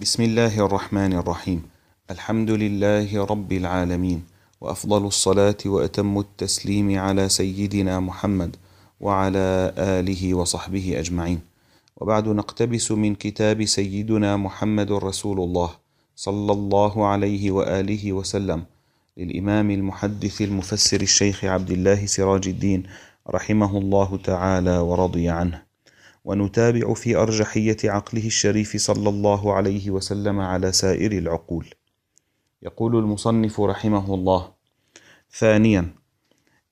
بسم الله الرحمن الرحيم الحمد لله رب العالمين وافضل الصلاه واتم التسليم على سيدنا محمد وعلى اله وصحبه اجمعين وبعد نقتبس من كتاب سيدنا محمد رسول الله صلى الله عليه واله وسلم للامام المحدث المفسر الشيخ عبد الله سراج الدين رحمه الله تعالى ورضي عنه ونتابع في أرجحية عقله الشريف صلى الله عليه وسلم على سائر العقول. يقول المصنف رحمه الله: ثانيا: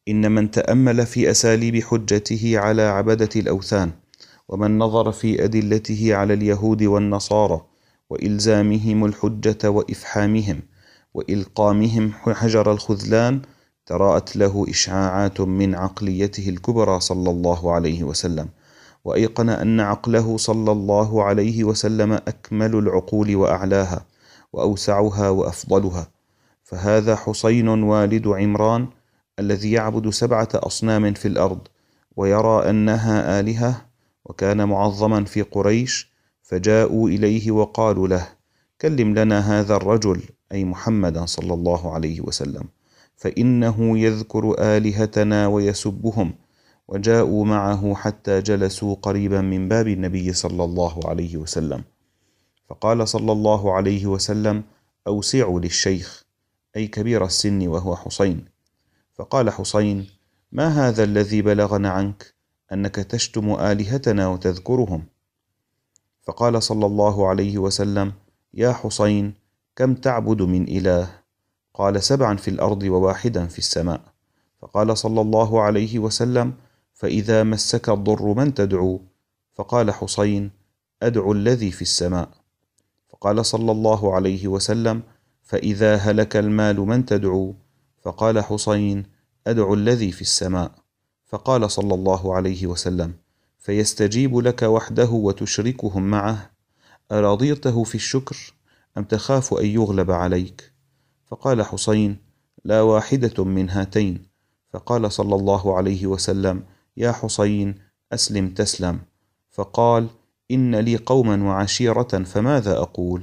إن من تأمل في أساليب حجته على عبدة الأوثان، ومن نظر في أدلته على اليهود والنصارى، وإلزامهم الحجة وإفحامهم، وإلقامهم حجر الخذلان، تراءت له إشعاعات من عقليته الكبرى صلى الله عليه وسلم. وايقن ان عقله صلى الله عليه وسلم اكمل العقول واعلاها واوسعها وافضلها فهذا حسين والد عمران الذي يعبد سبعه اصنام في الارض ويرى انها الهه وكان معظما في قريش فجاءوا اليه وقالوا له كلم لنا هذا الرجل اي محمدا صلى الله عليه وسلم فانه يذكر الهتنا ويسبهم وجاءوا معه حتى جلسوا قريبا من باب النبي صلى الله عليه وسلم فقال صلى الله عليه وسلم اوسعوا للشيخ اي كبير السن وهو حسين فقال حسين ما هذا الذي بلغنا عنك انك تشتم الهتنا وتذكرهم فقال صلى الله عليه وسلم يا حسين كم تعبد من اله قال سبعا في الارض وواحدا في السماء فقال صلى الله عليه وسلم فإذا مسك الضر من تدعو فقال حسين أدعو الذي في السماء فقال صلى الله عليه وسلم فإذا هلك المال من تدعو فقال حسين أدعو الذي في السماء فقال صلى الله عليه وسلم فيستجيب لك وحده وتشركهم معه أرضيته في الشكر أم تخاف أن يغلب عليك فقال حسين لا واحدة من هاتين فقال صلى الله عليه وسلم يا حسين أسلم تسلم فقال إن لي قوما وعشيرة فماذا أقول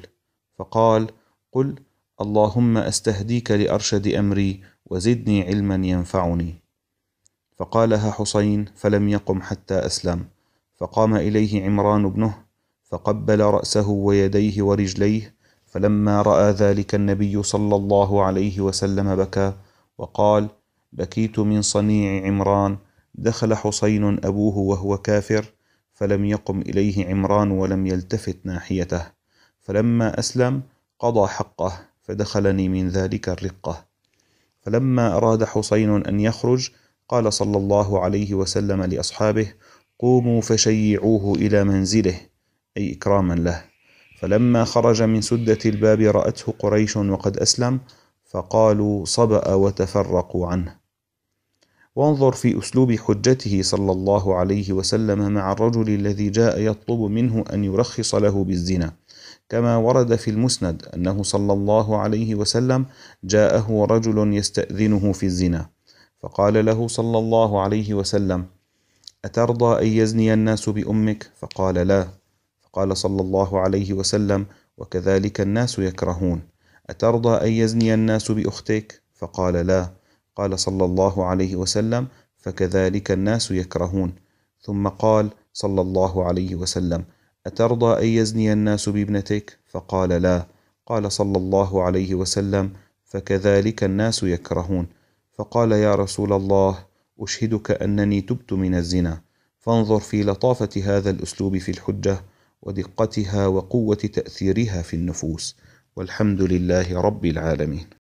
فقال قل اللهم أستهديك لأرشد أمري وزدني علما ينفعني فقالها حسين فلم يقم حتى أسلم فقام إليه عمران ابنه فقبل رأسه ويديه ورجليه فلما رأى ذلك النبي صلى الله عليه وسلم بكى وقال بكيت من صنيع عمران دخل حسين أبوه وهو كافر فلم يقم إليه عمران ولم يلتفت ناحيته فلما أسلم قضى حقه فدخلني من ذلك الرقة فلما أراد حسين أن يخرج قال صلى الله عليه وسلم لأصحابه قوموا فشيعوه إلى منزله أي إكراما له فلما خرج من سدة الباب رأته قريش وقد أسلم فقالوا صبأ وتفرقوا عنه وانظر في أسلوب حجته صلى الله عليه وسلم مع الرجل الذي جاء يطلب منه أن يرخص له بالزنا كما ورد في المسند أنه صلى الله عليه وسلم جاءه رجل يستأذنه في الزنا فقال له صلى الله عليه وسلم أترضى أن يزني الناس بأمك؟ فقال لا فقال صلى الله عليه وسلم وكذلك الناس يكرهون أترضى أن يزني الناس بأختك؟ فقال لا قال صلى الله عليه وسلم فكذلك الناس يكرهون ثم قال صلى الله عليه وسلم اترضى ان يزني الناس بابنتك فقال لا قال صلى الله عليه وسلم فكذلك الناس يكرهون فقال يا رسول الله اشهدك انني تبت من الزنا فانظر في لطافه هذا الاسلوب في الحجه ودقتها وقوه تاثيرها في النفوس والحمد لله رب العالمين